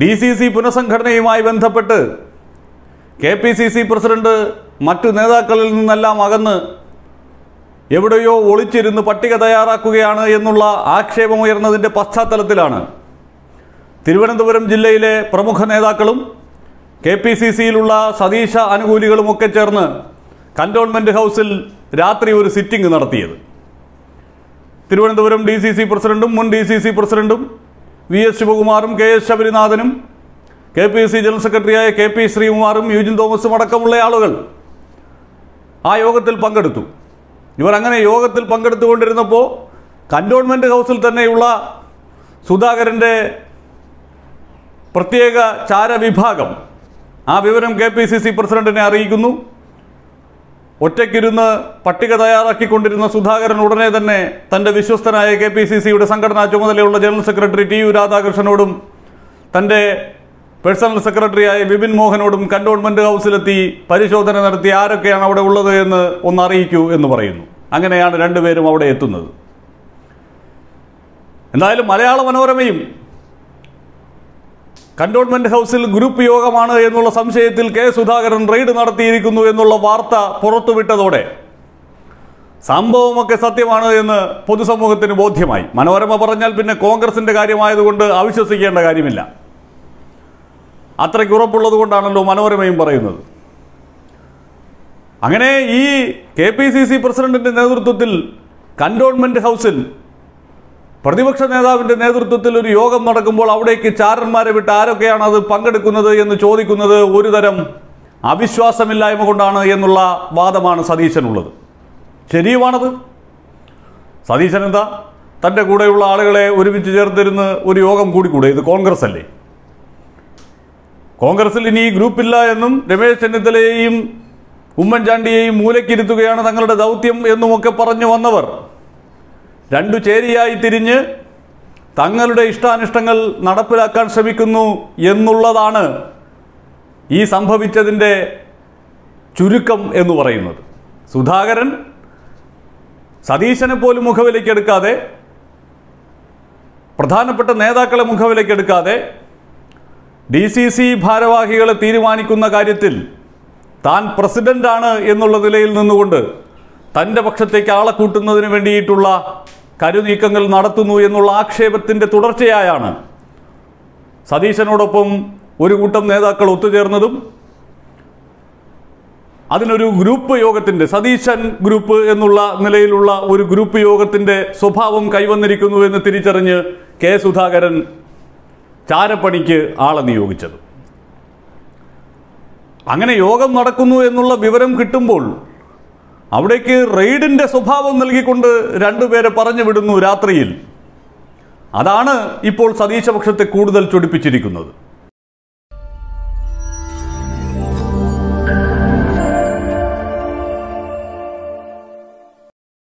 D C C പുനഃസംഘടനയുമായി ബന്ധപ്പെട്ട് K P C C president മറ്റു നേതാക്കളിൽ നിന്നെല്ലാം അകന്ന് എവിടെയോ ഒളിച്ചിരുന്ന് പട്ടിക തയ്യാറാക്കുകയാണ് എന്നുള്ള ആക്ഷേപമുയർന്നതിൻ്റെ പശ്ചാത്തലത്തിലാണ് തിരുവനന്തപുരം ജില്ലയിലെ പ്രമുഖ നേതാക്കളും കെ പി സി സിയിലുള്ള സതീശ അനുകൂലികളുമൊക്കെ ചേർന്ന് കൻ്റോൺമെൻറ്റ് ഹൗസിൽ രാത്രി ഒരു സിറ്റിംഗ് നടത്തിയത് തിരുവനന്തപുരം ഡി സി സി പ്രസിഡന്റും മുൻ ഡി സി സി പ്രസിഡന്റും വി എസ് ശിവകുമാറും കെ എസ് ശബരിനാഥനും കെ പി സി ജനറൽ സെക്രട്ടറിയായ കെ പി ശ്രീകുമാറും യൂജിൻ തോമസും അടക്കമുള്ള ആളുകൾ ആ യോഗത്തിൽ പങ്കെടുത്തു ഇവർ അങ്ങനെ യോഗത്തിൽ പങ്കെടുത്തുകൊണ്ടിരുന്നപ്പോൾ കൻ്റോൺമെൻറ്റ് ഹൗസിൽ തന്നെയുള്ള സുധാകരൻ്റെ പ്രത്യേക ചാരവിഭാഗം ആ വിവരം കെ പി സി സി പ്രസിഡൻറ്റിനെ അറിയിക്കുന്നു ഒറ്റയ്ക്കിരുന്ന് പട്ടിക തയ്യാറാക്കിക്കൊണ്ടിരുന്ന സുധാകരൻ ഉടനെ തന്നെ തൻ്റെ വിശ്വസ്തനായ കെ പി സി സിയുടെ സംഘടനാ ചുമതലയുള്ള ജനറൽ സെക്രട്ടറി ടി യു രാധാകൃഷ്ണനോടും തൻ്റെ പേഴ്സണൽ സെക്രട്ടറിയായ വിപിൻ മോഹനോടും കൻ്റോൺമെൻറ്റ് ഹൗസിലെത്തി പരിശോധന നടത്തി ആരൊക്കെയാണ് അവിടെ ഉള്ളത് എന്ന് ഒന്ന് അറിയിക്കൂ എന്ന് പറയുന്നു അങ്ങനെയാണ് രണ്ടുപേരും അവിടെ എത്തുന്നത് എന്തായാലും മലയാള മനോരമയും കണ്ടോൺമെന്റ് ഹൗസിൽ ഗ്രൂപ്പ് യോഗമാണ് എന്നുള്ള സംശയത്തിൽ കെ സുധാകരൻ റെയ്ഡ് നടത്തിയിരിക്കുന്നു എന്നുള്ള വാർത്ത പുറത്തുവിട്ടതോടെ സംഭവമൊക്കെ സത്യമാണ് എന്ന് പൊതുസമൂഹത്തിന് ബോധ്യമായി മനോരമ പറഞ്ഞാൽ പിന്നെ കോൺഗ്രസിന്റെ കാര്യമായതുകൊണ്ട് അവിശ്വസിക്കേണ്ട കാര്യമില്ല അത്രയ്ക്ക് ഉറപ്പുള്ളത് കൊണ്ടാണല്ലോ മനോരമയും പറയുന്നത് അങ്ങനെ ഈ കെ പി സി സി പ്രസിഡന്റിന്റെ നേതൃത്വത്തിൽ കണ്ടോൺമെന്റ് ഹൗസിൽ പ്രതിപക്ഷ നേതാവിന്റെ നേതൃത്വത്തിൽ ഒരു യോഗം നടക്കുമ്പോൾ അവിടേക്ക് ചാരന്മാരെ വിട്ട് ആരൊക്കെയാണ് അത് പങ്കെടുക്കുന്നത് എന്ന് ചോദിക്കുന്നത് ഒരുതരം അവിശ്വാസമില്ലായ്മ കൊണ്ടാണ് എന്നുള്ള വാദമാണ് സതീശനുള്ളത് ശരിയുമാണത് സതീശൻ എന്താ തൻ്റെ കൂടെയുള്ള ആളുകളെ ഒരുമിച്ച് ചേർത്തിരുന്ന് ഒരു യോഗം കൂടിക്കൂടെ ഇത് കോൺഗ്രസ് അല്ലേ കോൺഗ്രസിൽ ഇനി ഗ്രൂപ്പില്ല എന്നും രമേശ് ചെന്നിത്തലയെയും ഉമ്മൻചാണ്ടിയെയും മൂലക്കിരുത്തുകയാണ് തങ്ങളുടെ ദൗത്യം എന്നുമൊക്കെ പറഞ്ഞു വന്നവർ രണ്ടു ചേരിയായി തിരിഞ്ഞ് തങ്ങളുടെ ഇഷ്ടാനിഷ്ടങ്ങൾ നടപ്പിലാക്കാൻ ശ്രമിക്കുന്നു എന്നുള്ളതാണ് ഈ സംഭവിച്ചതിൻ്റെ ചുരുക്കം എന്ന് പറയുന്നത് സുധാകരൻ സതീശനെ പോലും മുഖവിലേക്കെടുക്കാതെ പ്രധാനപ്പെട്ട നേതാക്കളെ മുഖവിലേക്കെടുക്കാതെ ഡി സി സി ഭാരവാഹികളെ തീരുമാനിക്കുന്ന കാര്യത്തിൽ താൻ പ്രസിഡൻ്റാണ് എന്നുള്ള നിലയിൽ നിന്നുകൊണ്ട് തൻ്റെ പക്ഷത്തേക്ക് ആളെ കൂട്ടുന്നതിന് വേണ്ടിയിട്ടുള്ള കരുനീക്കങ്ങൾ നടത്തുന്നു എന്നുള്ള ആക്ഷേപത്തിൻ്റെ തുടർച്ചയായാണ് സതീശനോടൊപ്പം ഒരു കൂട്ടം നേതാക്കൾ ഒത്തുചേർന്നതും അതിനൊരു ഗ്രൂപ്പ് യോഗത്തിൻ്റെ സതീശൻ ഗ്രൂപ്പ് എന്നുള്ള നിലയിലുള്ള ഒരു ഗ്രൂപ്പ് യോഗത്തിൻ്റെ സ്വഭാവം കൈവന്നിരിക്കുന്നു എന്ന് തിരിച്ചറിഞ്ഞ് കെ സുധാകരൻ ചാരപ്പണിക്ക് ആളെ നിയോഗിച്ചത് അങ്ങനെ യോഗം നടക്കുന്നു എന്നുള്ള വിവരം കിട്ടുമ്പോൾ അവിടേക്ക് റെയ്ഡിൻ്റെ സ്വഭാവം നൽകിക്കൊണ്ട് രണ്ടുപേരെ പറഞ്ഞു വിടുന്നു രാത്രിയിൽ അതാണ് ഇപ്പോൾ സതീശപക്ഷത്തെ കൂടുതൽ ചൊടിപ്പിച്ചിരിക്കുന്നത്